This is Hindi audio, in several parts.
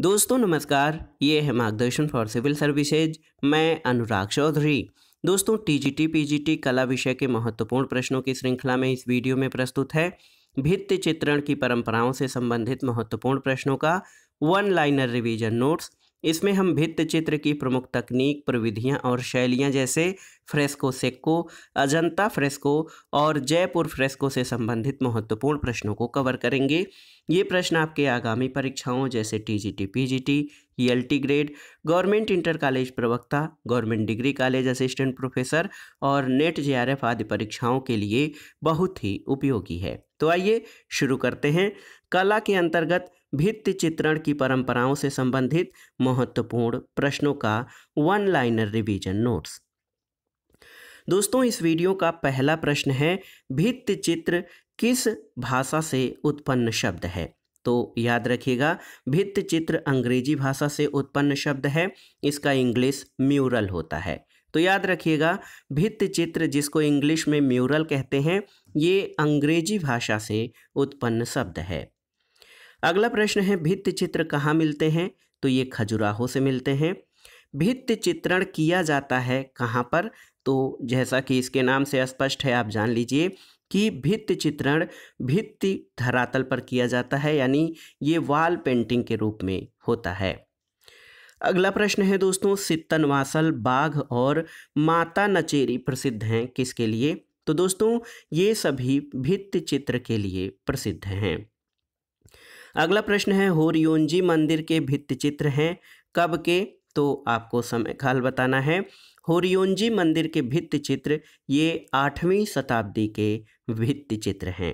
दोस्तों नमस्कार ये है मार्गदर्शन फॉर सिविल सर्विसेज मैं अनुराग चौधरी दोस्तों टीजीटी पीजीटी कला विषय के महत्वपूर्ण प्रश्नों की श्रृंखला में इस वीडियो में प्रस्तुत है भित्ति चित्रण की परंपराओं से संबंधित महत्वपूर्ण प्रश्नों का वन लाइनर रिवीजन नोट्स इसमें हम भित्त चित्र की प्रमुख तकनीक प्रविधियां और शैलियां जैसे फ्रेस्को सेक्को अजंता फ्रेस्को और जयपुर फ्रेस्को से संबंधित महत्वपूर्ण प्रश्नों को कवर करेंगे ये प्रश्न आपके आगामी परीक्षाओं जैसे T T G G P T L T grade government inter college प्रवक्ता government degree college assistant professor और नेट जे आर एफ आदि परीक्षाओं के लिए बहुत ही उपयोगी है तो आइए शुरू करते हैं कला के अंतर्गत भित्ति चित्रण की परंपराओं से संबंधित महत्वपूर्ण प्रश्नों का वन लाइनर रिवीजन नोट्स दोस्तों इस वीडियो का पहला प्रश्न है भित्ति चित्र किस भाषा से उत्पन्न शब्द है तो याद रखिएगा भित्त चित्र अंग्रेजी भाषा से उत्पन्न शब्द है इसका इंग्लिश म्यूरल होता है तो याद रखिएगा भित्त चित्र जिसको इंग्लिश में म्यूरल कहते हैं ये अंग्रेजी भाषा से उत्पन्न शब्द है अगला प्रश्न है भित्त चित्र कहाँ मिलते हैं तो ये खजुराहो से मिलते हैं भित्त चित्रण किया जाता है कहाँ पर तो जैसा कि इसके नाम से स्पष्ट है आप जान लीजिए कि भित्त चित्रण भित्ति धरातल पर किया जाता है यानी ये वॉल पेंटिंग के रूप में होता है अगला प्रश्न है दोस्तों सित्तन वासल बाघ और माता नचेरी प्रसिद्ध हैं किसके लिए तो दोस्तों ये सभी भित्त चित्र के लिए प्रसिद्ध हैं अगला प्रश्न है होरियोनजी मंदिर के भित्ति चित्र हैं कब के तो आपको समय काल बताना है होरियोनजी मंदिर के भित्ति चित्र ये आठवीं शताब्दी के भित्ति चित्र हैं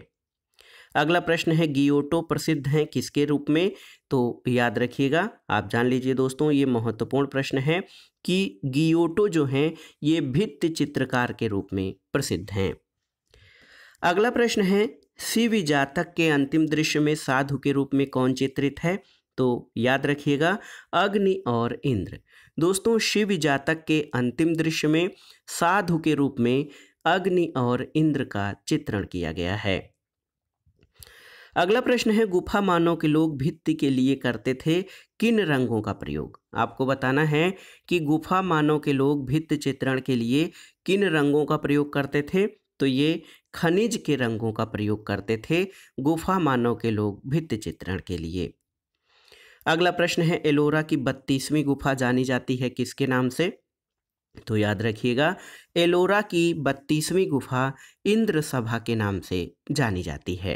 अगला प्रश्न है गियोटो प्रसिद्ध हैं किसके रूप में तो याद रखिएगा आप जान लीजिए दोस्तों ये महत्वपूर्ण प्रश्न है कि गियोटो जो हैं ये भित्ति चित्रकार के रूप में प्रसिद्ध हैं अगला प्रश्न है शिव जातक के अंतिम दृश्य में साधु के रूप में कौन चित्रित है तो याद रखिएगा अग्नि और इंद्र दोस्तों शिव जातक के अंतिम दृश्य में साधु के रूप में अग्नि और इंद्र का चित्रण किया गया है अगला प्रश्न है गुफा मानव के लोग भित्ति के लिए करते थे किन रंगों का प्रयोग आपको बताना है कि गुफा मानव के लोग भित्त चित्रण के लिए किन रंगों का प्रयोग करते थे तो ये खनिज के रंगों का प्रयोग करते थे गुफा मानव के लोग भित्त चित्रण के लिए अगला प्रश्न है एलोरा की बत्तीसवीं गुफा जानी जाती है किसके नाम से तो याद रखिएगा एलोरा की बत्तीसवीं गुफा इंद्र सभा के नाम से जानी जाती है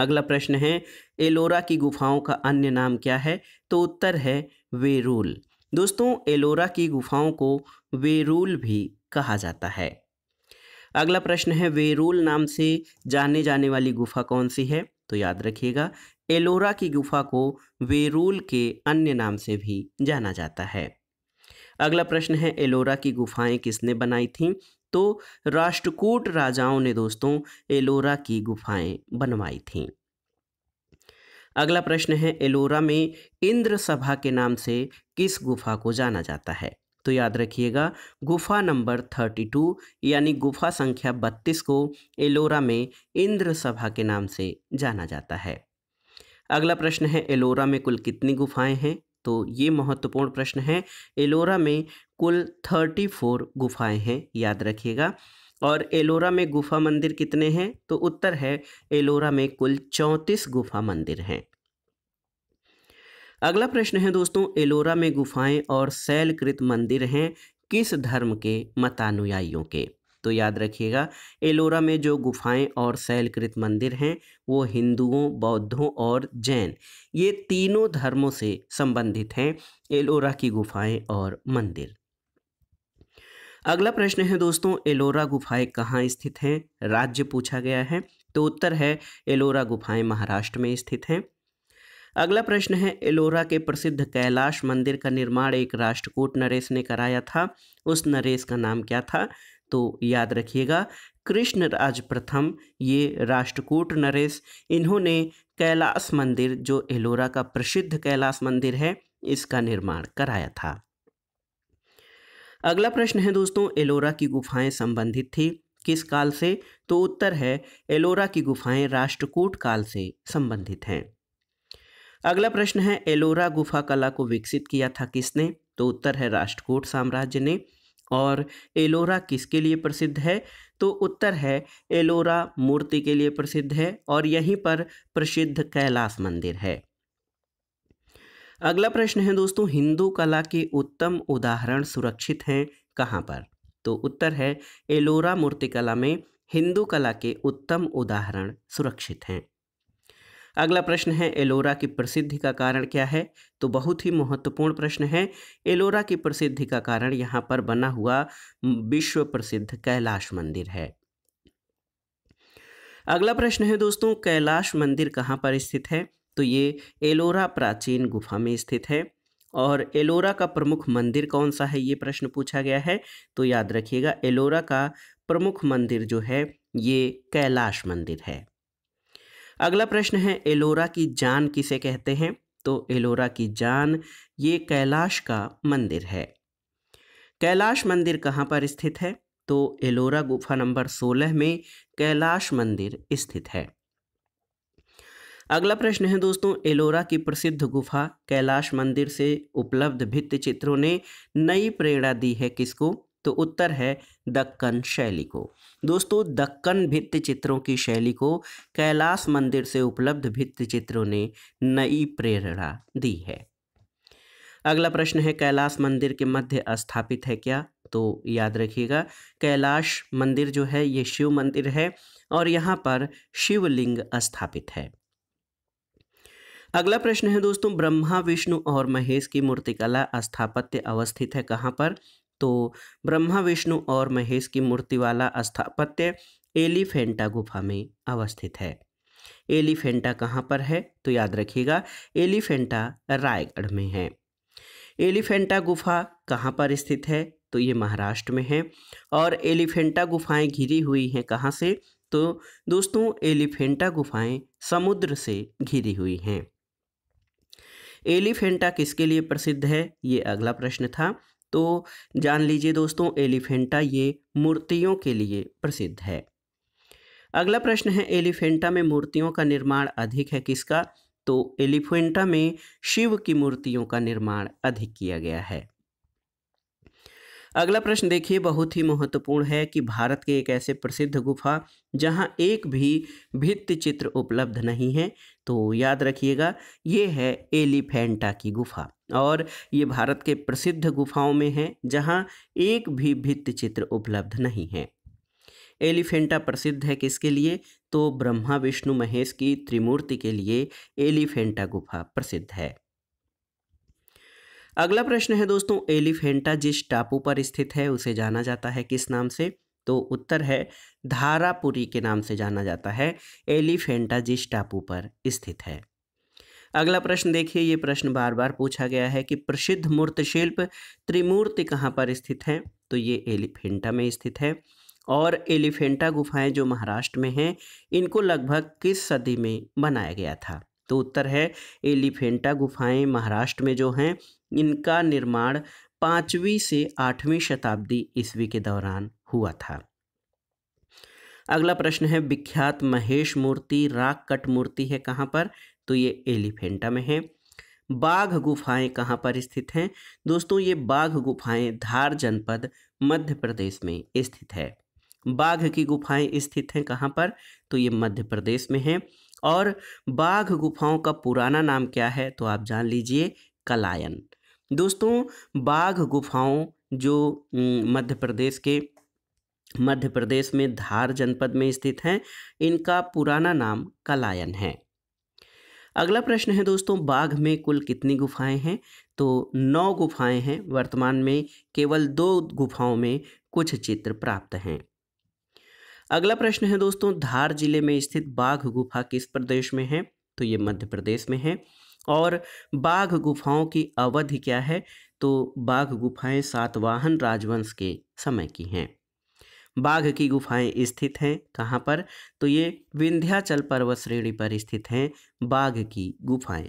अगला प्रश्न है एलोरा की गुफाओं का अन्य नाम क्या है तो उत्तर है वेरूल दोस्तों एलोरा की गुफाओं को वेरूल भी कहा जाता है अगला प्रश्न है वेरूल नाम से जाने जाने वाली गुफा कौन सी है तो याद रखिएगा एलोरा की गुफा को वेरूल के अन्य नाम से भी जाना जाता है अगला प्रश्न है एलोरा की गुफाएं किसने बनाई थीं तो राष्ट्रकूट राजाओं ने दोस्तों एलोरा की गुफाएं बनवाई थीं अगला प्रश्न है एलोरा में इंद्र सभा के नाम से किस गुफा को जाना जाता है तो याद रखिएगा गुफा नंबर थर्टी टू यानी गुफा संख्या बत्तीस को एलोरा में इंद्र सभा के नाम से जाना जाता है अगला प्रश्न है एलोरा में कुल कितनी गुफाएं हैं तो ये महत्वपूर्ण प्रश्न है एलोरा में कुल थर्टी फोर गुफाएँ हैं याद रखिएगा और एलोरा में गुफा मंदिर कितने हैं तो उत्तर है एलोरा में कुल चौंतीस गुफा मंदिर हैं अगला प्रश्न है दोस्तों एलोरा में गुफाएं और शैलकृत मंदिर हैं किस धर्म के मतानुयायियों के तो याद रखिएगा एलोरा में जो गुफाएं और शैलकृत मंदिर हैं वो हिंदुओं बौद्धों और जैन ये तीनों धर्मों से संबंधित हैं एलोरा की गुफाएं और मंदिर अगला प्रश्न है दोस्तों एलोरा गुफाएं कहाँ स्थित हैं राज्य पूछा गया है तो उत्तर है एलोरा गुफाएं महाराष्ट्र में स्थित हैं अगला प्रश्न है एलोरा के प्रसिद्ध कैलाश मंदिर का निर्माण एक राष्ट्रकूट नरेश ने कराया था उस नरेश का नाम क्या था तो याद रखिएगा कृष्ण राज प्रथम ये राष्ट्रकूट नरेश इन्होंने कैलाश मंदिर जो एलोरा का प्रसिद्ध कैलाश मंदिर है इसका निर्माण कराया था अगला प्रश्न है दोस्तों एलोरा की गुफाएं संबंधित थी किस काल से तो उत्तर है एलोरा की गुफाएं राष्ट्रकूट काल से संबंधित हैं अगला प्रश्न है एलोरा गुफा कला को विकसित किया था किसने तो उत्तर है राष्ट्रकूट साम्राज्य ने और एलोरा किसके लिए प्रसिद्ध है तो उत्तर है एलोरा मूर्ति के लिए प्रसिद्ध है और यहीं पर प्रसिद्ध कैलाश मंदिर है अगला प्रश्न है दोस्तों हिंदू कला के उत्तम उदाहरण सुरक्षित हैं कहाँ पर तो उत्तर है एलोरा मूर्तिकला में हिंदू कला के उत्तम उदाहरण सुरक्षित हैं अगला प्रश्न है एलोरा की प्रसिद्धि का कारण क्या है तो बहुत ही महत्वपूर्ण प्रश्न है एलोरा की प्रसिद्धि का कारण यहाँ पर बना हुआ विश्व प्रसिद्ध कैलाश मंदिर है अगला प्रश्न है दोस्तों कैलाश मंदिर कहाँ पर स्थित है तो ये एलोरा प्राचीन गुफा में स्थित है और एलोरा का प्रमुख मंदिर कौन सा है ये प्रश्न पूछा गया है तो याद रखिएगा एलोरा का प्रमुख मंदिर जो है ये कैलाश मंदिर है अगला प्रश्न है एलोरा की जान किसे कहते हैं तो एलोरा की जान ये कैलाश का मंदिर है कैलाश मंदिर कहाँ पर स्थित है तो एलोरा गुफा नंबर 16 में कैलाश मंदिर स्थित है अगला प्रश्न है दोस्तों एलोरा की प्रसिद्ध गुफा कैलाश मंदिर से उपलब्ध भित्त चित्रों ने नई प्रेरणा दी है किसको तो उत्तर है दक्कन शैली को दोस्तों दक्कन भित्त चित्रों की शैली को कैलाश मंदिर से उपलब्ध भित्त चित्रों ने नई प्रेरणा दी है अगला प्रश्न है कैलाश मंदिर के मध्य स्थापित है क्या तो याद रखिएगा कैलाश मंदिर जो है ये शिव मंदिर है और यहाँ पर शिवलिंग स्थापित है अगला प्रश्न है दोस्तों ब्रह्मा विष्णु और महेश की मूर्तिकला स्थापत्य अवस्थित है कहाँ पर तो ब्रह्मा विष्णु और महेश की मूर्ति वाला स्थापत्य एलिफेंटा गुफा में अवस्थित है एलिफेंटा कहाँ पर है तो याद रखिएगा एलिफेंटा रायगढ़ में है एलिफेंटा गुफा कहाँ पर स्थित है तो ये महाराष्ट्र में है और एलिफेंटा गुफाएं घिरी हुई हैं कहाँ से तो दोस्तों एलिफेंटा गुफाएं समुद्र से घिरी हुई हैं एलिफेंटा किसके लिए प्रसिद्ध है ये अगला प्रश्न था तो जान लीजिए दोस्तों एलिफेंटा ये मूर्तियों के लिए प्रसिद्ध है अगला प्रश्न है एलिफेंटा में मूर्तियों का निर्माण अधिक है किसका तो एलिफेंटा में शिव की मूर्तियों का निर्माण अधिक किया गया है अगला प्रश्न देखिए बहुत ही महत्वपूर्ण है कि भारत के एक ऐसे प्रसिद्ध गुफा जहां एक भी भित्ति चित्र उपलब्ध नहीं है तो याद रखिएगा ये है एलिफेंटा की गुफा और ये भारत के प्रसिद्ध गुफाओं में है जहाँ एक भी भित्त चित्र उपलब्ध नहीं है एलिफेंटा प्रसिद्ध है किसके लिए तो ब्रह्मा विष्णु महेश की त्रिमूर्ति के लिए एलिफेंटा गुफा प्रसिद्ध है अगला प्रश्न है दोस्तों एलिफेंटा जिस टापू पर स्थित है उसे जाना जाता है किस नाम से तो उत्तर है धारापुरी के नाम से जाना जाता है एलिफेंटा जिस टापू पर स्थित है अगला प्रश्न देखिए ये प्रश्न बार बार पूछा गया है कि प्रसिद्ध मूर्त शिल्प त्रिमूर्ति कहाँ पर स्थित है तो ये एलिफेंटा में स्थित है और एलिफेंटा गुफाएं जो महाराष्ट्र में हैं इनको लगभग किस सदी में बनाया गया था तो उत्तर है एलिफेंटा गुफाएं महाराष्ट्र में जो हैं इनका निर्माण पाँचवीं से आठवीं शताब्दी ईस्वी के दौरान हुआ था अगला प्रश्न है विख्यात महेश मूर्ति राग कट मूर्ति है कहाँ पर तो ये एलिफेंटा में है बाघ गुफाएं कहाँ पर स्थित हैं दोस्तों ये बाघ गुफाएं धार जनपद मध्य प्रदेश में स्थित है बाघ की गुफाएं स्थित हैं कहाँ पर तो ये मध्य प्रदेश में हैं और बाघ गुफाओं का पुराना नाम क्या है तो आप जान लीजिए कलायन दोस्तों बाघ गुफाओं जो मध्य प्रदेश के मध्य प्रदेश में धार जनपद में स्थित हैं इनका पुराना नाम कलायन है अगला प्रश्न है दोस्तों बाघ में कुल कितनी गुफाएं हैं तो नौ गुफाएं हैं वर्तमान में केवल दो गुफाओं में कुछ चित्र प्राप्त हैं अगला प्रश्न है दोस्तों धार जिले में स्थित बाघ गुफा किस प्रदेश में है तो ये मध्य प्रदेश में है और बाघ गुफाओं की अवधि क्या है तो बाघ गुफाएं सातवाहन राजवंश के समय की हैं बाघ की गुफाएं स्थित हैं कहाँ पर तो ये विंध्याचल पर्वत श्रेणी पर स्थित हैं बाघ की गुफाएं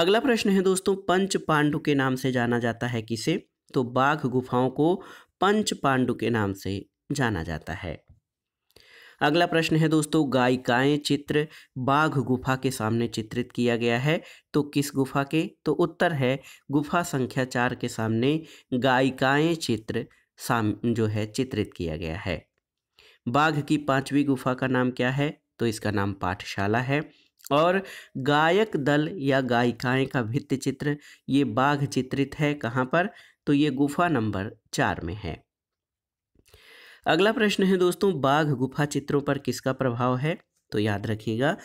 अगला प्रश्न है दोस्तों पंच पांडु के नाम से जाना जाता है किसे तो बाघ गुफाओं को पंच पांडु के नाम से जाना जाता है अगला प्रश्न है दोस्तों गायिकाएं चित्र बाघ गुफा के सामने चित्रित किया गया है तो किस गुफा के तो उत्तर है गुफा संख्या चार के सामने गायिकाएं चित्र साम जो है चित्रित किया गया है बाघ की पांचवी गुफा का नाम क्या है तो इसका नाम पाठशाला है और गायक दल या गायिकाएं का भित्ति चित्र ये बाघ चित्रित है कहाँ पर तो ये गुफा नंबर चार में है अगला प्रश्न है दोस्तों बाघ गुफा चित्रों पर किसका प्रभाव है तो याद रखिएगा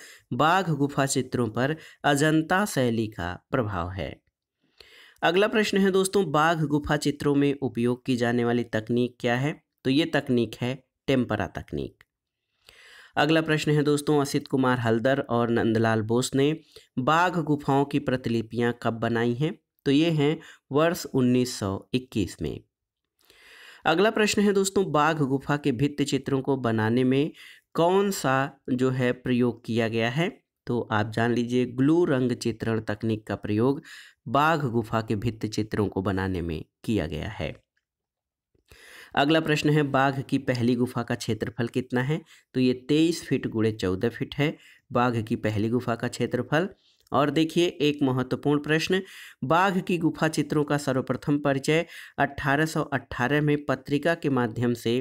बाघ गुफा चित्रों पर अजंता शैली का प्रभाव है अगला प्रश्न है दोस्तों बाघ गुफा चित्रों में उपयोग की जाने वाली तकनीक क्या है तो ये तकनीक है टेम्परा तकनीक अगला प्रश्न है दोस्तों असित कुमार हल्दर और नंदलाल बोस ने बाघ गुफाओं की प्रतिलिपियां कब बनाई हैं तो ये हैं वर्ष 1921 में अगला प्रश्न है दोस्तों बाघ गुफा के भित्त चित्रों को बनाने में कौन सा जो है प्रयोग किया गया है तो आप जान लीजिए ग्लू रंग चित्रण तकनीक का प्रयोग बाघ गुफा के भित्त चित्रों को बनाने में किया गया है अगला प्रश्न है बाघ की पहली गुफा का क्षेत्रफल कितना है तो ये तेईस फीट गुड़े चौदह फीट है बाघ की पहली गुफा का क्षेत्रफल और देखिए एक महत्वपूर्ण प्रश्न बाघ की गुफा चित्रों का सर्वप्रथम परिचय अट्ठारह में पत्रिका के माध्यम से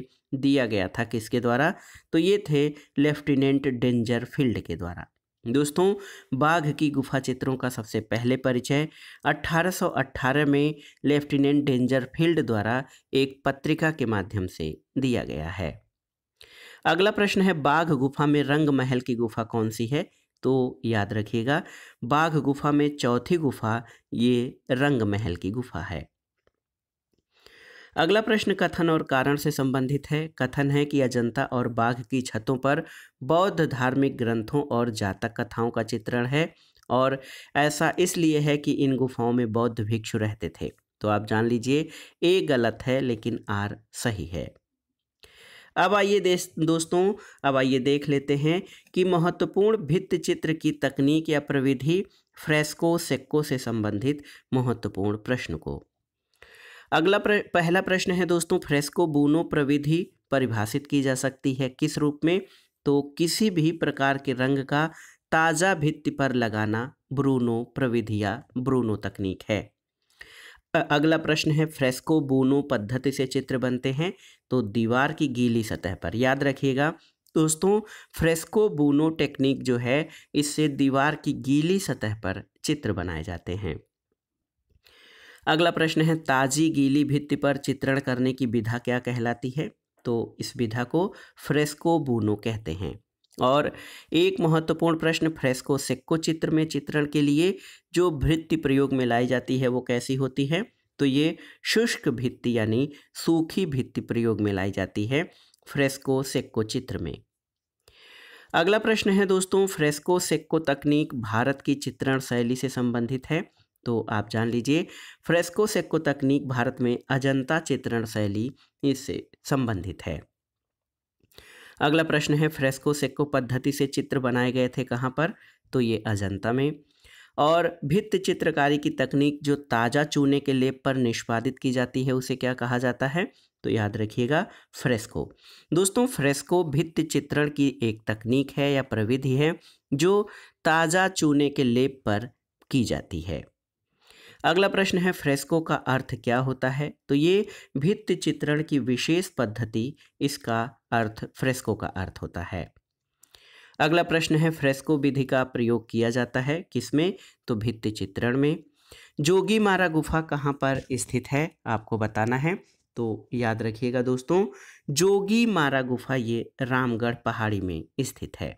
दिया गया था किसके द्वारा तो ये थे लेफ्टिनेंट डेंजर फील्ड के द्वारा दोस्तों बाघ की गुफा चित्रों का सबसे पहले परिचय 1818 में लेफ्टिनेंट डेंजर फील्ड द्वारा एक पत्रिका के माध्यम से दिया गया है अगला प्रश्न है बाघ गुफा में रंग महल की गुफा कौन सी है तो याद रखिएगा बाघ गुफा में चौथी गुफा ये रंग महल की गुफा है अगला प्रश्न कथन और कारण से संबंधित है कथन है कि अजंता और बाघ की छतों पर बौद्ध धार्मिक ग्रंथों और जातक कथाओं का चित्रण है और ऐसा इसलिए है कि इन गुफाओं में बौद्ध भिक्षु रहते थे तो आप जान लीजिए ए गलत है लेकिन आर सही है अब आइए दोस्तों अब आइए देख लेते हैं कि महत्वपूर्ण भित्त चित्र की तकनीक या प्रविधि फ्रेस्को सेक्को से संबंधित महत्वपूर्ण प्रश्न को अगला प्र, पहला प्रश्न है दोस्तों फ्रेस्को बोनो प्रविधि परिभाषित की जा सकती है किस रूप में तो किसी भी प्रकार के रंग का ताज़ा भित्ति पर लगाना ब्रूनो प्रविधि या ब्रूनो तकनीक है अगला प्रश्न है फ्रेस्को बोनो पद्धति से चित्र बनते हैं तो दीवार की गीली सतह पर याद रखिएगा दोस्तों फ्रेस्को बोनो टेक्निक जो है इससे दीवार की गीली सतह पर चित्र बनाए जाते हैं अगला प्रश्न है ताजी गीली भित्ति पर चित्रण करने की विधा क्या कहलाती है तो इस विधा को फ्रेस्को बूनो कहते हैं और एक महत्वपूर्ण प्रश्न फ्रेस्को सेक्को चित्र में चित्रण के लिए जो भित्ति प्रयोग में लाई जाती है वो कैसी होती है तो ये शुष्क भित्ति यानी सूखी भित्ति प्रयोग में लाई जाती है फ्रेस्को सेक्को चित्र में अगला प्रश्न है दोस्तों फ्रेस्को सेक्को तकनीक भारत की चित्रण शैली से संबंधित है तो आप जान लीजिए फ्रेस्को सेक्को तकनीक भारत में अजंता चित्रण शैली इससे संबंधित है अगला प्रश्न है फ्रेस्को सेक्को पद्धति से चित्र बनाए गए थे कहाँ पर तो ये अजंता में और भित्त चित्रकारी की तकनीक जो ताज़ा चूने के लेप पर निष्पादित की जाती है उसे क्या कहा जाता है तो याद रखिएगा फ्रेस्को दोस्तों फ्रेस्को भित्त चित्रण की एक तकनीक है या प्रविधि है जो ताज़ा चूने के लेप पर की जाती है अगला प्रश्न है फ्रेस्को का अर्थ क्या होता है तो ये भित्त चित्रण की विशेष पद्धति इसका अर्थ फ्रेस्को का अर्थ होता है अगला प्रश्न है फ्रेस्को विधि का प्रयोग किया जाता है किसमें तो भित्त चित्रण में जोगी मारा गुफा कहाँ पर स्थित है आपको बताना है तो याद रखिएगा दोस्तों जोगी मारा गुफा ये रामगढ़ पहाड़ी में स्थित है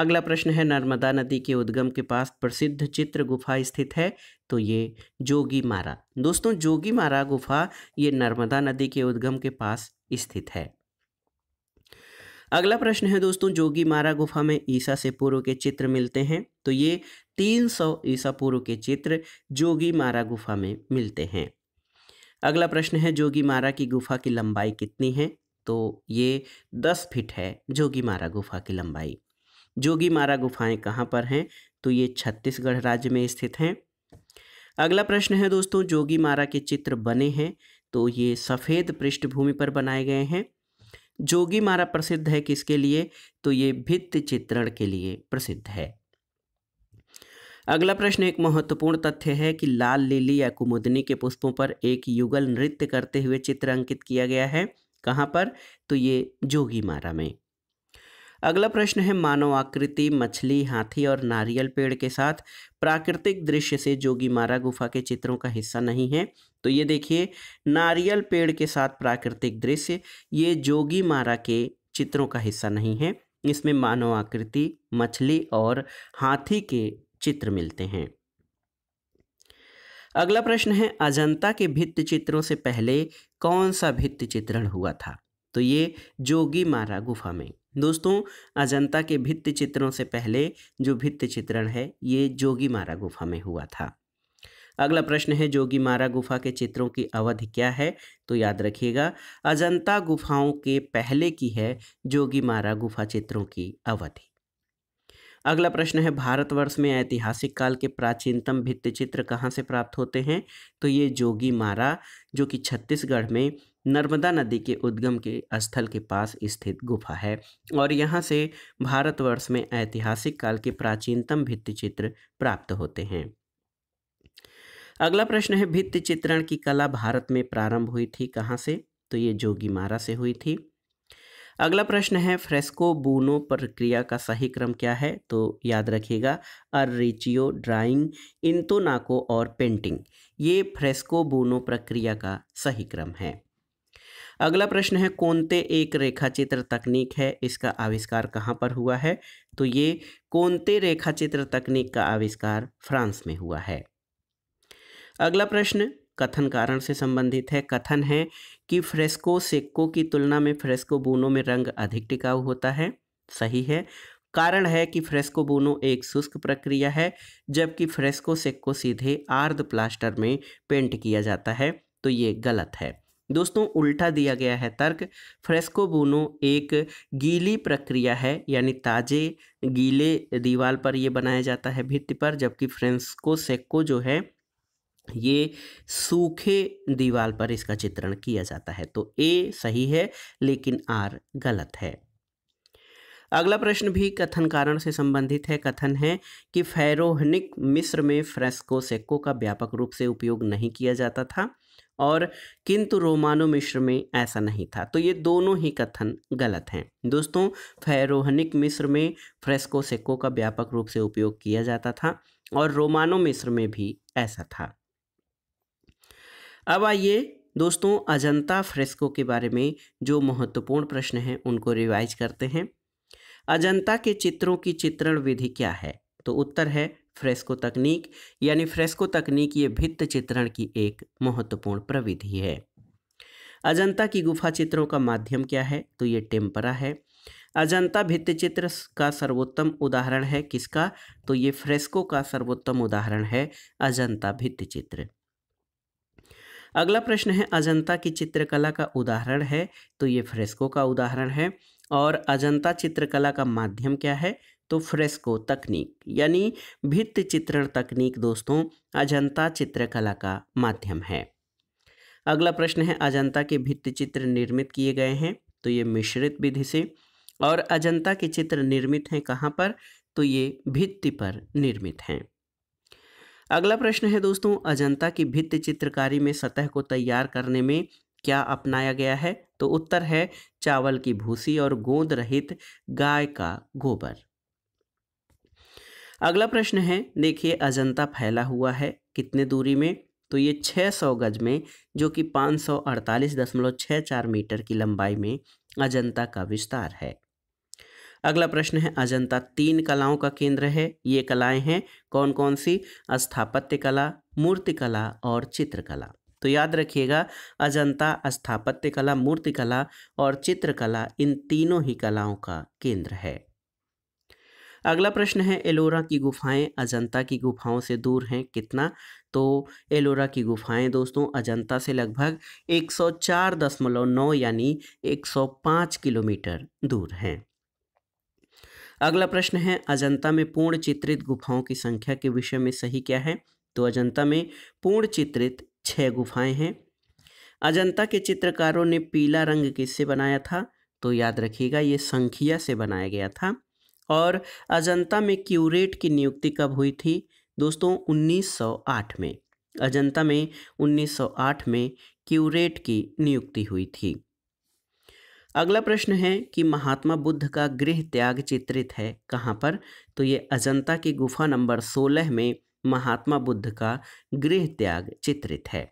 अगला प्रश्न है नर्मदा नदी के उद्गम के पास प्रसिद्ध चित्र गुफा स्थित है तो ये जोगी मारा दोस्तों जोगी मारा गुफा ये नर्मदा नदी के उद्गम के पास स्थित है अगला प्रश्न है दोस्तों जोगी मारा गुफा में ईसा से पूर्व के चित्र मिलते हैं तो ये 300 ईसा पूर्व के चित्र जोगी मारा गुफा में मिलते हैं अगला प्रश्न है जोगी मारा की गुफा की लंबाई कितनी है तो ये 10 फीट है जोगी मारा गुफा की लंबाई जोगी मारा गुफाएं कहाँ पर हैं तो ये छत्तीसगढ़ राज्य में स्थित हैं अगला प्रश्न है दोस्तों जोगी मारा के चित्र बने हैं तो ये सफ़ेद पृष्ठभूमि पर बनाए गए हैं जोगी मारा प्रसिद्ध है किसके लिए तो ये भित्त चित्रण के लिए प्रसिद्ध है अगला प्रश्न एक महत्वपूर्ण तथ्य है कि लाल लीली या कुमुदनी के पुष्पों पर एक युगल नृत्य करते हुए चित्र अंकित किया गया है कहाँ पर तो ये जोगी मारा में अगला प्रश्न है मानव आकृति मछली हाथी और नारियल पेड़ के साथ प्राकृतिक दृश्य से जोगी मारा गुफा के चित्रों का हिस्सा नहीं है तो ये देखिए नारियल पेड़ के साथ प्राकृतिक दृश्य ये जोगी मारा के चित्रों का हिस्सा नहीं है इसमें मानव आकृति मछली और हाथी के चित्र मिलते हैं अगला प्रश्न है अजंता के भित्त चित्रों से पहले कौन सा भित्त चित्रण हुआ था तो ये जोगी मारा गुफा में दोस्तों अजंता के भित्ति चित्रों से पहले जो भित्ति चित्रण है ये जोगी मारा गुफा में हुआ था अगला प्रश्न है जोगी मारा गुफा के चित्रों की अवधि क्या है तो याद रखिएगा अजंता गुफाओं के पहले की है जोगी मारा गुफा चित्रों की अवधि अगला प्रश्न है भारतवर्ष में ऐतिहासिक काल के प्राचीनतम भित्ति चित्र कहाँ से प्राप्त होते हैं तो ये जोगी मारा जो कि छत्तीसगढ़ में नर्मदा नदी के उद्गम के स्थल के पास स्थित गुफा है और यहाँ से भारतवर्ष में ऐतिहासिक काल के प्राचीनतम भित्ति चित्र प्राप्त होते हैं अगला प्रश्न है भित्ति चित्रण की कला भारत में प्रारंभ हुई थी कहाँ से तो ये जोगी मारा से हुई थी अगला प्रश्न है फ्रेस्को बूनो प्रक्रिया का सही क्रम क्या है तो याद रखिएगा अर्रिचियो ड्राइंग इंतोनाको और पेंटिंग ये फ्रेस्को बूनो प्रक्रिया का सही क्रम है अगला प्रश्न है कोनते एक रेखाचित्र तकनीक है इसका आविष्कार कहाँ पर हुआ है तो ये कोनते रेखाचित्र तकनीक का आविष्कार फ्रांस में हुआ है अगला प्रश्न कथन कारण से संबंधित है कथन है कि फ्रेस्को सिक्को की तुलना में फ्रेस्को बूनों में रंग अधिक टिकाऊ होता है सही है कारण है कि फ्रेस्को बूनो एक शुष्क प्रक्रिया है जबकि फ्रेस्को सिक्को सीधे आर्ध प्लास्टर में पेंट किया जाता है तो ये गलत है दोस्तों उल्टा दिया गया है तर्क फ्रेस्को बोनो एक गीली प्रक्रिया है यानी ताजे गीले दीवार पर यह बनाया जाता है भित्ति पर जबकि फ्रेस्को सेक्को जो है ये सूखे दीवार पर इसका चित्रण किया जाता है तो ए सही है लेकिन आर गलत है अगला प्रश्न भी कथन कारण से संबंधित है कथन है कि फैरोहनिक मिस्र में फ्रेस्को सेक्को का व्यापक रूप से उपयोग नहीं किया जाता था और किंतु रोमानो मिश्र में ऐसा नहीं था तो ये दोनों ही कथन गलत हैं दोस्तों फैरोहनिक मिस्र में फ्रेस्को सेको का व्यापक रूप से उपयोग किया जाता था और रोमानो मिस्र में भी ऐसा था अब आइए दोस्तों अजंता फ्रेस्को के बारे में जो महत्वपूर्ण प्रश्न हैं उनको रिवाइज करते हैं अजंता के चित्रों की चित्रण विधि क्या है तो उत्तर है फ्रेस्को तकनीक यानी फ्रेस्को तकनीक ये भित्त चित्रण की एक महत्वपूर्ण प्रविधि है अजंता की गुफा चित्रों का माध्यम क्या है तो ये टेम्परा है अजंता भित्त चित्र का सर्वोत्तम उदाहरण है किसका तो ये फ्रेस्को का सर्वोत्तम उदाहरण है अजंता भित्त चित्र अगला प्रश्न है अजंता की चित्रकला का उदाहरण है तो ये फ्रेस्को का उदाहरण है और अजंता चित्रकला का माध्यम क्या है तो फ्रेस्को तकनीक यानी भित्त चित्रण तकनीक दोस्तों अजंता चित्रकला का माध्यम है अगला प्रश्न है अजंता के भित्त चित्र निर्मित किए गए हैं तो ये मिश्रित विधि से और अजंता के चित्र निर्मित हैं कहाँ पर तो ये भित्ति पर निर्मित हैं अगला प्रश्न है दोस्तों अजंता की भित्त चित्रकारी में सतह को तैयार करने में क्या अपनाया गया है तो उत्तर है चावल की भूसी और गोंद रहित गाय का गोबर अगला प्रश्न है देखिए अजंता फैला हुआ है कितने दूरी में तो ये 600 गज में जो कि 548.64 मीटर की लंबाई में अजंता का विस्तार है अगला प्रश्न है अजंता तीन कलाओं का केंद्र है ये कलाएं हैं कौन कौन सी स्थापत्य कला मूर्तिकला और चित्रकला तो याद रखिएगा अजंता स्थापत्य कला मूर्तिकला और चित्रकला इन तीनों ही कलाओं का केंद्र है अगला प्रश्न है एलोरा की गुफाएं अजंता की गुफाओं से दूर हैं कितना तो एलोरा की गुफाएं दोस्तों अजंता से लगभग 104.9 यानी 105 किलोमीटर दूर हैं अगला प्रश्न है अजंता में पूर्ण चित्रित गुफाओं की संख्या के विषय में सही क्या है तो अजंता में पूर्ण चित्रित छः गुफाएं हैं अजंता के चित्रकारों ने पीला रंग किससे बनाया था तो याद रखिएगा ये संखिया से बनाया गया था और अजंता में क्यूरेट की नियुक्ति कब हुई थी दोस्तों 1908 में अजंता में 1908 में क्यूरेट की नियुक्ति हुई थी अगला प्रश्न है कि महात्मा बुद्ध का गृह त्याग चित्रित है कहाँ पर तो ये अजंता की गुफा नंबर 16 में महात्मा बुद्ध का गृह त्याग चित्रित है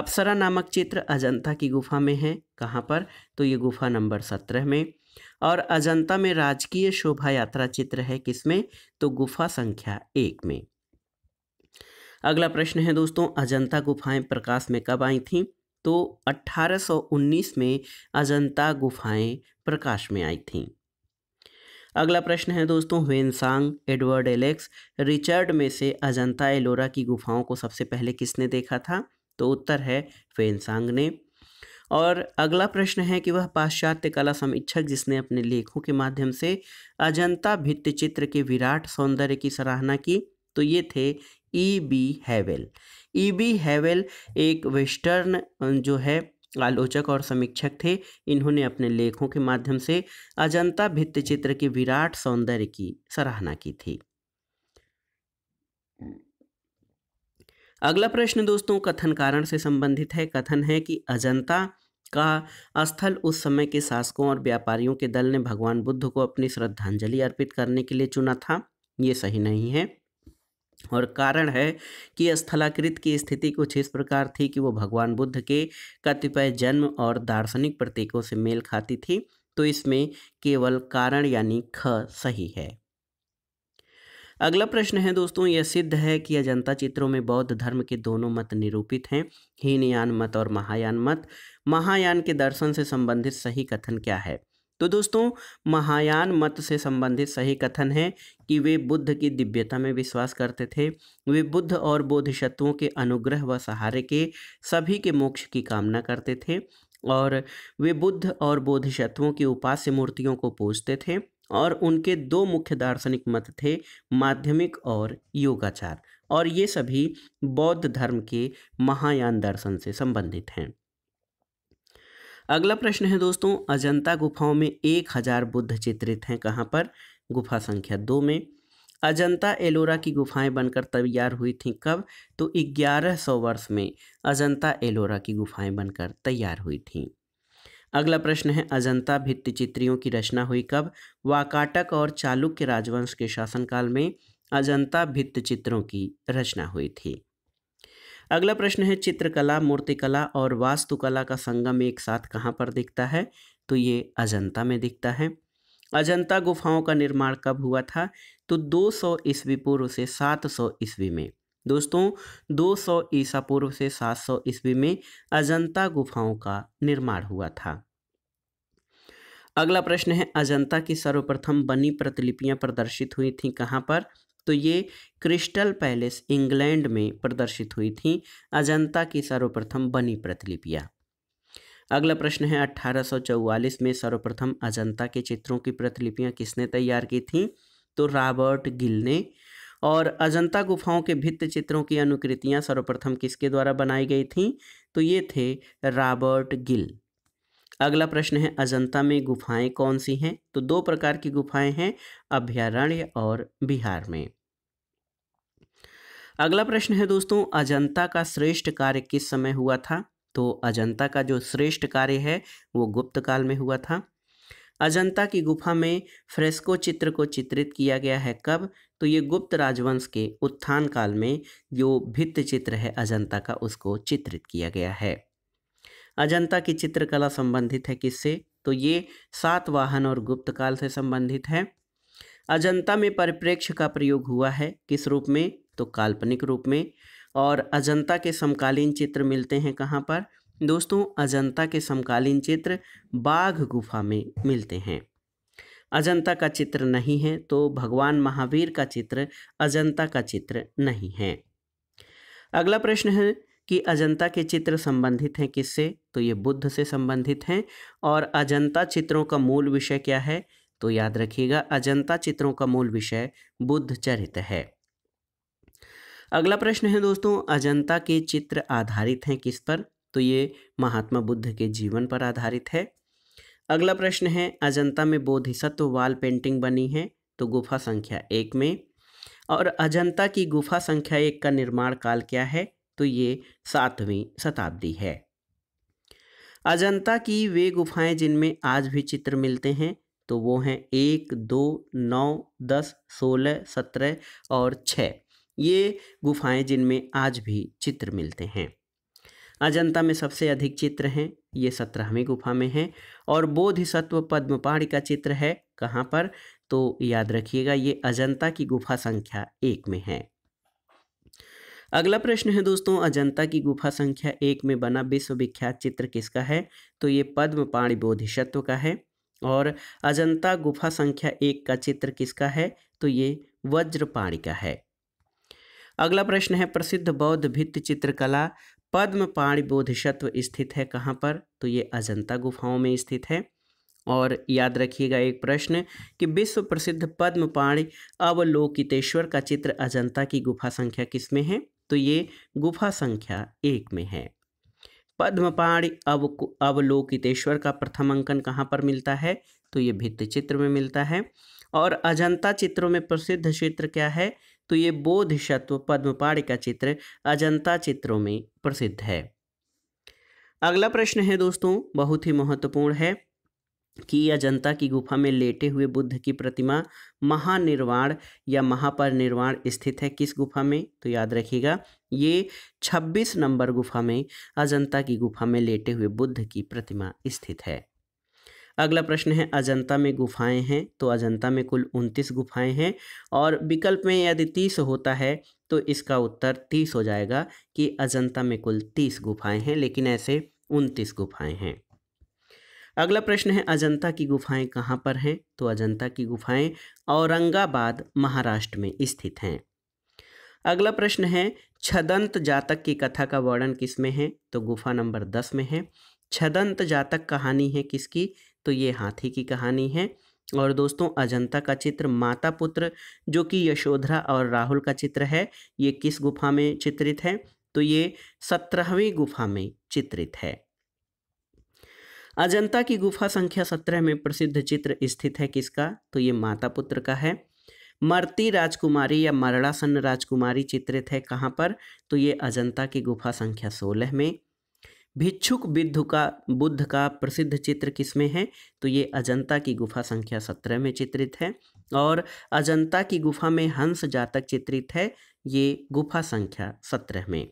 अप्सरा नामक चित्र अजंता की गुफा में है कहाँ पर तो ये गुफा नंबर सत्रह में और अजंता में राजकीय शोभा यात्रा चित्र है किसमें तो गुफा संख्या एक में अगला प्रश्न है दोस्तों अजंता गुफाएं प्रकाश में कब आई थीं तो 1819 में अजंता गुफाएं प्रकाश में आई थीं अगला प्रश्न है दोस्तों वेनसांग एडवर्ड एलेक्स रिचर्ड में से अजंता एलोरा की गुफाओं को सबसे पहले किसने देखा था तो उत्तर है फेनसांग ने और अगला प्रश्न है कि वह पाश्चात्य कला समीक्षक जिसने अपने लेखों के माध्यम से अजंता भित्ति चित्र के विराट सौंदर्य की सराहना की तो ये थे ई बी हैवेल ई बी हैवेल एक वेस्टर्न जो है आलोचक और समीक्षक थे इन्होंने अपने लेखों के माध्यम से अजंता भित्ति चित्र के विराट सौंदर्य की सराहना की थी अगला प्रश्न दोस्तों कथन कारण से संबंधित है कथन है कि अजंता का स्थल उस समय के शासकों और व्यापारियों के दल ने भगवान बुद्ध को अपनी श्रद्धांजलि अर्पित करने के लिए चुना था ये सही नहीं है और कारण है कि स्थलाकृत की स्थिति कुछ इस प्रकार थी कि वो भगवान बुद्ध के कतिपय जन्म और दार्शनिक प्रतीकों से मेल खाती थी तो इसमें केवल कारण यानी ख सही है अगला प्रश्न है दोस्तों यह सिद्ध है कि अजंता चित्रों में बौद्ध धर्म के दोनों मत निरूपित हैं हीनयान मत और महायान मत महायान के दर्शन से संबंधित सही कथन क्या है तो दोस्तों महायान मत से संबंधित सही कथन है कि वे बुद्ध की दिव्यता में विश्वास करते थे वे बुद्ध और बोधिसत्वों के अनुग्रह व सहारे के सभी के मोक्ष की कामना करते थे और वे बुद्ध और बोधिसत्वों की उपास्य मूर्तियों को पूजते थे और उनके दो मुख्य दार्शनिक मत थे माध्यमिक और योगाचार और ये सभी बौद्ध धर्म के महायान दर्शन से संबंधित हैं अगला प्रश्न है दोस्तों अजंता गुफाओं में एक हजार बुद्ध चित्रित हैं कहाँ पर गुफा संख्या दो में अजंता एलोरा की गुफाएं बनकर तैयार हुई थीं कब तो 1100 वर्ष में अजंता एलोरा की गुफाएं बनकर तैयार हुई थीं अगला प्रश्न है अजंता भित्ति चित्रियों की रचना हुई कब वाकाटक और चालुक्य राजवंश के शासनकाल में अजंता भित्त चित्रों की रचना हुई थी अगला प्रश्न है चित्रकला मूर्तिकला और वास्तुकला का संगम एक साथ कहाँ पर दिखता है तो ये अजंता में दिखता है अजंता गुफाओं का निर्माण कब हुआ था तो 200 सौ ईस्वी पूर्व से 700 सौ ईस्वी में दोस्तों 200 सौ ईसा पूर्व से 700 सौ ईस्वी में अजंता गुफाओं का निर्माण हुआ था अगला प्रश्न है अजंता की सर्वप्रथम बनी प्रतिलिपियां प्रदर्शित हुई थीं कहाँ पर तो ये क्रिस्टल पैलेस इंग्लैंड में प्रदर्शित हुई थी अजंता की सर्वप्रथम बनी प्रतिलिपियाँ अगला प्रश्न है 1844 में सर्वप्रथम अजंता के चित्रों की प्रतिलिपियाँ किसने तैयार की थीं तो रॉबर्ट गिल ने और अजंता गुफाओं के भित्त चित्रों की अनुकृतियाँ सर्वप्रथम किसके द्वारा बनाई गई थीं तो ये थे रॉबर्ट गिल अगला प्रश्न है अजंता में गुफाएं कौन सी हैं तो दो प्रकार की गुफाएं हैं अभ्यारण्य और बिहार में अगला प्रश्न है दोस्तों अजंता का श्रेष्ठ कार्य किस समय हुआ था तो अजंता का जो श्रेष्ठ कार्य है वो गुप्त काल में हुआ था अजंता की गुफा में फ्रेस्को चित्र को चित्रित किया गया है कब तो ये गुप्त राजवंश के उत्थान काल में जो भित्त चित्र है अजंता का उसको चित्रित किया गया है अजंता की चित्रकला संबंधित है किससे तो ये सातवाहन और गुप्त काल से संबंधित है अजंता में परिप्रेक्ष्य का प्रयोग हुआ है किस रूप में तो काल्पनिक रूप में और अजंता के समकालीन चित्र मिलते हैं कहाँ पर दोस्तों अजंता के समकालीन चित्र बाघ गुफा में मिलते हैं अजंता का चित्र नहीं है तो भगवान महावीर का चित्र अजंता का चित्र नहीं है अगला प्रश्न है कि अजंता के चित्र संबंधित हैं किससे तो ये बुद्ध से संबंधित हैं और अजंता चित्रों का मूल विषय क्या है तो याद रखिएगा अजंता चित्रों का मूल विषय बुद्ध चरित्र है अगला प्रश्न है दोस्तों अजंता के चित्र आधारित हैं किस पर तो ये महात्मा बुद्ध के जीवन पर आधारित है अगला प्रश्न है अजंता में बोधिसत्व वाल पेंटिंग बनी है तो गुफा संख्या एक में और अजंता की गुफा संख्या एक का निर्माण काल क्या है तो ये सातवीं शताब्दी है अजंता की वे गुफाएं जिनमें आज भी चित्र मिलते हैं तो वो हैं एक दो नौ दस सोलह सत्रह और छ ये गुफाएं जिनमें आज भी चित्र मिलते हैं अजंता में सबसे अधिक चित्र हैं ये सत्रहवीं गुफा में हैं और बोधिसत्व पद्म पहाड़ी का चित्र है कहाँ पर तो याद रखिएगा ये अजंता की गुफा संख्या एक में है अगला प्रश्न है दोस्तों अजंता की गुफा संख्या एक में बना विश्वविख्यात चित्र किसका है तो ये पद्म पाणी बोधिशत्व का है और अजंता गुफा संख्या एक का चित्र किसका है तो ये वज्रपाणी का है अगला प्रश्न है प्रसिद्ध बौद्ध भित्त चित्रकला पद्म पाणी बोधिशत्व स्थित है कहाँ पर तो ये अजंता गुफाओं में स्थित है और याद रखिएगा एक प्रश्न कि विश्व प्रसिद्ध पद्म पाणी अवलोकितेश्वर का चित्र अजंता की गुफा संख्या किस में है तो ये गुफा संख्या एक में है पद्मपाणी अव अवलोकितेश्वर का प्रथम अंकन कहाँ पर मिलता है तो ये भित्त चित्र में मिलता है और अजंता चित्रों में प्रसिद्ध क्षेत्र क्या है तो ये पद्म पद्मपाणी का चित्र अजंता चित्रों में प्रसिद्ध है अगला प्रश्न है दोस्तों बहुत ही महत्वपूर्ण है की या जनता की गुफा में लेटे हुए बुद्ध की प्रतिमा महानिर्वाण या महापरिनिर्वाण स्थित है किस गुफा में तो याद रखिएगा ये 26 नंबर गुफा में अजंता की गुफा में लेटे हुए बुद्ध की प्रतिमा स्थित है अगला प्रश्न है अजंता में गुफाएं हैं तो अजंता में कुल उनतीस गुफाएं हैं और विकल्प में यदि तीस होता है तो इसका उत्तर तीस हो जाएगा कि अजंता में कुल तीस गुफाएं हैं लेकिन ऐसे उनतीस गुफाएं हैं अगला प्रश्न है अजंता की गुफाएं कहाँ पर हैं तो अजंता की गुफाएं औरंगाबाद महाराष्ट्र में स्थित हैं अगला प्रश्न है छदंत जातक की कथा का वर्णन किस में है तो गुफा नंबर दस में है छदंत जातक कहानी है किसकी तो ये हाथी की कहानी है और दोस्तों अजंता का चित्र माता पुत्र जो कि यशोधरा और राहुल का चित्र है ये किस गुफा में चित्रित है तो ये सत्रहवीं गुफा में चित्रित है अजंता की गुफा संख्या सत्रह में प्रसिद्ध चित्र स्थित है किसका तो ये माता पुत्र का है मरती राजकुमारी या मरड़ासन राजकुमारी चित्रित है कहाँ पर तो ये अजंता की गुफा संख्या सोलह में भिक्षुक बिद्ध का बुद्ध का प्रसिद्ध चित्र किसमें है तो ये अजंता की गुफा संख्या सत्रह में चित्रित है और अजंता की गुफा में हंस जातक चित्रित है ये गुफा संख्या सत्रह में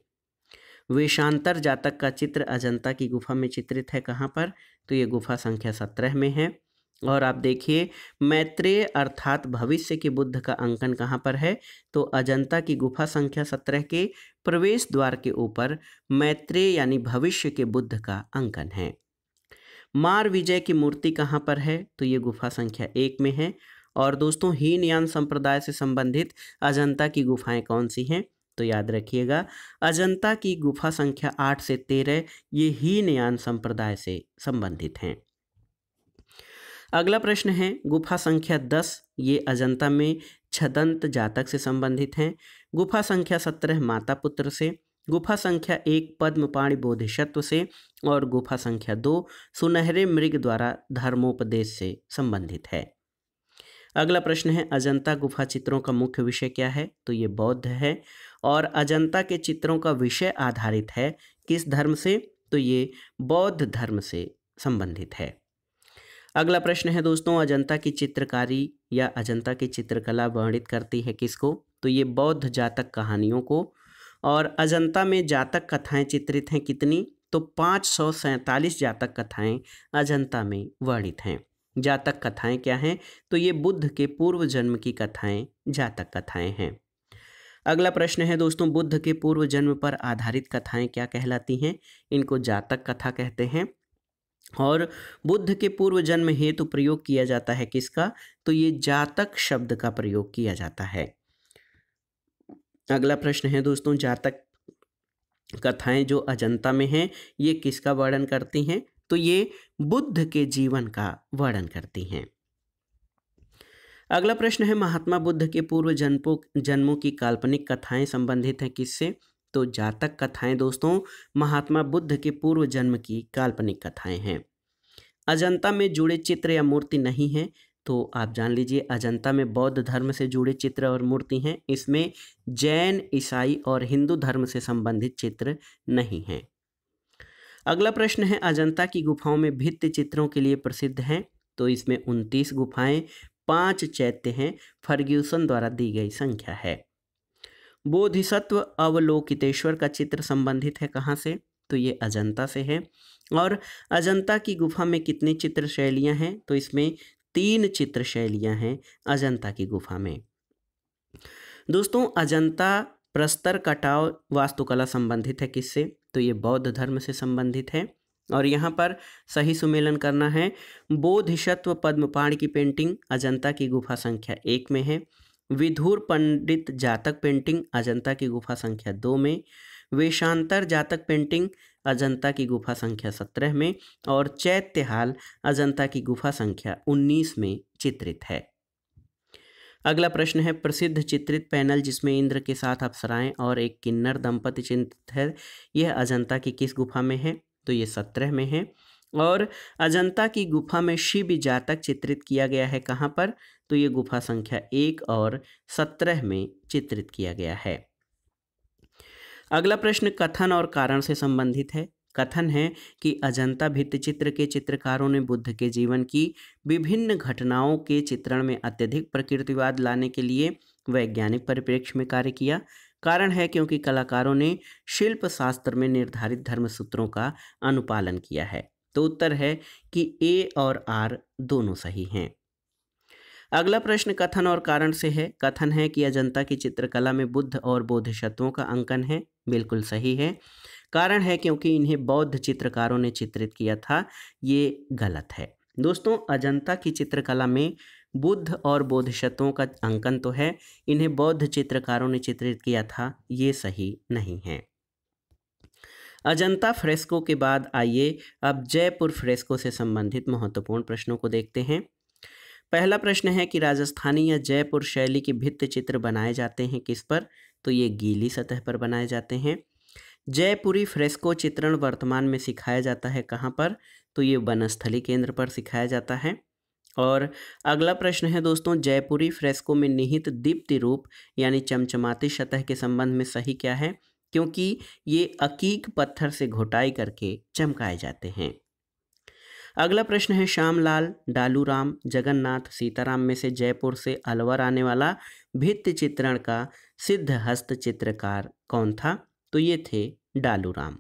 वेशांतर जातक का चित्र अजंता की गुफा में चित्रित है कहाँ पर तो ये गुफा संख्या सत्रह में है और आप देखिए मैत्रेय अर्थात भविष्य के बुद्ध का अंकन कहाँ पर है तो अजंता की गुफा संख्या सत्रह के प्रवेश द्वार के ऊपर मैत्रेय यानी भविष्य के बुद्ध का अंकन है मार विजय की मूर्ति कहाँ पर है तो ये गुफा संख्या एक में है और दोस्तों हीनयान संप्रदाय से संबंधित अजंता की गुफाएं कौन सी हैं तो याद रखिएगा अजंता की गुफा संख्या आठ से तेरह ये ही नयान संप्रदाय से संबंधित हैं अगला प्रश्न है गुफा संख्या दस ये अजंता में छदंत जातक से संबंधित हैं गुफा संख्या सत्रह माता पुत्र से गुफा संख्या एक पद्मपाणि बोधिशत्व से और गुफा संख्या दो सुनहरे मृग द्वारा धर्मोपदेश से संबंधित है अगला प्रश्न है अजंता गुफा चित्रों का मुख्य विषय क्या है तो ये बौद्ध है और अजंता के चित्रों का विषय आधारित है किस धर्म से तो ये बौद्ध धर्म से संबंधित है अगला प्रश्न है दोस्तों अजंता की चित्रकारी या अजंता की चित्रकला वर्णित करती है किसको तो ये बौद्ध जातक कहानियों को और अजंता में जातक कथाएं चित्रित हैं कितनी तो पाँच सौ सैंतालीस जातक कथाएं अजंता में वर्णित हैं जातक कथाएं क्या हैं तो ये बुद्ध के पूर्व जन्म की कथाएं जातक कथाएं हैं अगला प्रश्न है दोस्तों बुद्ध के पूर्व जन्म पर आधारित कथाएं क्या कहलाती हैं इनको जातक कथा कहते हैं और बुद्ध के पूर्व जन्म हेतु तो प्रयोग किया जाता है किसका तो ये जातक शब्द का प्रयोग किया जाता है अगला प्रश्न है दोस्तों जातक कथाएं जो अजंता में हैं ये किसका वर्णन करती हैं तो ये बुद्ध के जीवन का वर्णन करती हैं अगला प्रश्न है महात्मा बुद्ध के पूर्व जन्मों जन्मों की काल्पनिक कथाएं संबंधित हैं किससे तो जातक कथाएं दोस्तों महात्मा बुद्ध के पूर्व जन्म की काल्पनिक कथाएं हैं अजंता में जुड़े चित्र या मूर्ति नहीं है तो आप जान लीजिए अजंता में बौद्ध धर्म से जुड़े चित्र और मूर्ति हैं इसमें जैन ईसाई और हिंदू धर्म से संबंधित चित्र नहीं हैं अगला प्रश्न है अजंता की गुफाओं में भित्त चित्रों के लिए प्रसिद्ध हैं तो इसमें उनतीस गुफाएं पांच चैत्य हैं फर्ग्यूसन द्वारा दी गई संख्या है बोधिसत्व अवलोकितेश्वर का चित्र संबंधित है कहाँ से तो ये अजंता से है और अजंता की गुफा में कितनी चित्र शैलियाँ हैं तो इसमें तीन चित्र शैलियाँ हैं अजंता की गुफा में दोस्तों अजंता प्रस्तर कटाव वास्तुकला संबंधित है किससे तो ये बौद्ध धर्म से संबंधित है और यहाँ पर सही सुमेलन करना है बोधिशत्व पद्मपाण की पेंटिंग अजंता की गुफा संख्या एक में है विधुर पंडित जातक पेंटिंग अजंता की गुफा संख्या दो में वेशांतर जातक पेंटिंग अजंता की गुफा संख्या सत्रह में और चैत्यहाल अजंता की गुफा संख्या उन्नीस में चित्रित है अगला प्रश्न है प्रसिद्ध चित्रित पैनल जिसमें इंद्र के साथ अप्सराएं और एक किन्नर दंपति चिंतित है यह अजंता की किस गुफा में है तो ये सत्रह में है और अजंता की गुफा में शिव जातक चित्रित किया गया है कहाँ पर तो ये गुफा संख्या एक और सत्रह में चित्रित किया गया है अगला प्रश्न कथन और कारण से संबंधित है कथन है कि अजंता भित्तचित्र के चित्रकारों ने बुद्ध के जीवन की विभिन्न घटनाओं के चित्रण में अत्यधिक प्रकृतिवाद लाने के लिए वैज्ञानिक परिप्रेक्ष्य में कार्य किया कारण है क्योंकि कलाकारों ने शिल्प शास्त्र में निर्धारित धर्म सूत्रों का अनुपालन किया है तो उत्तर है कि ए और आर दोनों सही हैं अगला प्रश्न कथन और कारण से है कथन है कि अजंता की चित्रकला में बुद्ध और बोधिसत्वों का अंकन है बिल्कुल सही है कारण है क्योंकि इन्हें बौद्ध चित्रकारों ने चित्रित किया था ये गलत है दोस्तों अजंता की चित्रकला में बुद्ध और बोधिशत्वों का अंकन तो है इन्हें बौद्ध चित्रकारों ने चित्रित किया था ये सही नहीं है अजंता फ्रेस्को के बाद आइए अब जयपुर फ्रेस्को से संबंधित महत्वपूर्ण प्रश्नों को देखते हैं पहला प्रश्न है कि राजस्थानी या जयपुर शैली के भित्त चित्र बनाए जाते हैं किस पर तो ये गीली सतह पर बनाए जाते हैं जयपुरी फ्रेस्को चित्रण वर्तमान में सिखाया जाता है कहाँ पर तो ये वनस्थली केंद्र पर सिखाया जाता है और अगला प्रश्न है दोस्तों जयपुरी फ्रेस्को में निहित दीप्ति रूप यानी चमचमाती सतह के संबंध में सही क्या है क्योंकि ये अकीक पत्थर से घोटाई करके चमकाए जाते हैं अगला प्रश्न है श्यामलाल डालूराम जगन्नाथ सीताराम में से जयपुर से अलवर आने वाला भित्त चित्रण का सिद्ध हस्त चित्रकार कौन था तो ये थे डालूराम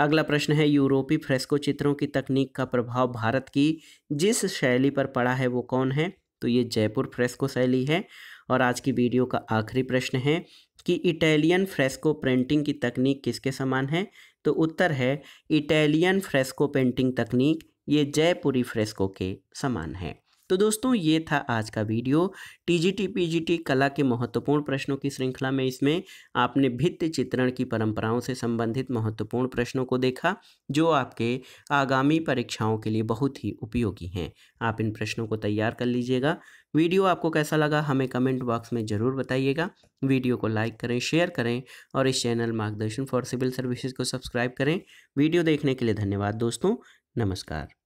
अगला प्रश्न है यूरोपीय फ्रेस्को चित्रों की तकनीक का प्रभाव भारत की जिस शैली पर पड़ा है वो कौन है तो ये जयपुर फ्रेस्को शैली है और आज की वीडियो का आखिरी प्रश्न है कि इटालियन फ्रेस्को प्रिंटिंग की तकनीक किसके समान है तो उत्तर है इटालियन फ्रेस्को पेंटिंग तकनीक ये जयपुरी फ्रेस्को के समान है तो दोस्तों ये था आज का वीडियो टीजीटी पीजीटी कला के महत्वपूर्ण प्रश्नों की श्रृंखला में इसमें आपने भित्त चित्रण की परंपराओं से संबंधित महत्वपूर्ण प्रश्नों को देखा जो आपके आगामी परीक्षाओं के लिए बहुत ही उपयोगी हैं आप इन प्रश्नों को तैयार कर लीजिएगा वीडियो आपको कैसा लगा हमें कमेंट बॉक्स में ज़रूर बताइएगा वीडियो को लाइक करें शेयर करें और इस channel Margdarshan for civil services को सब्सक्राइब करें वीडियो देखने के लिए धन्यवाद दोस्तों नमस्कार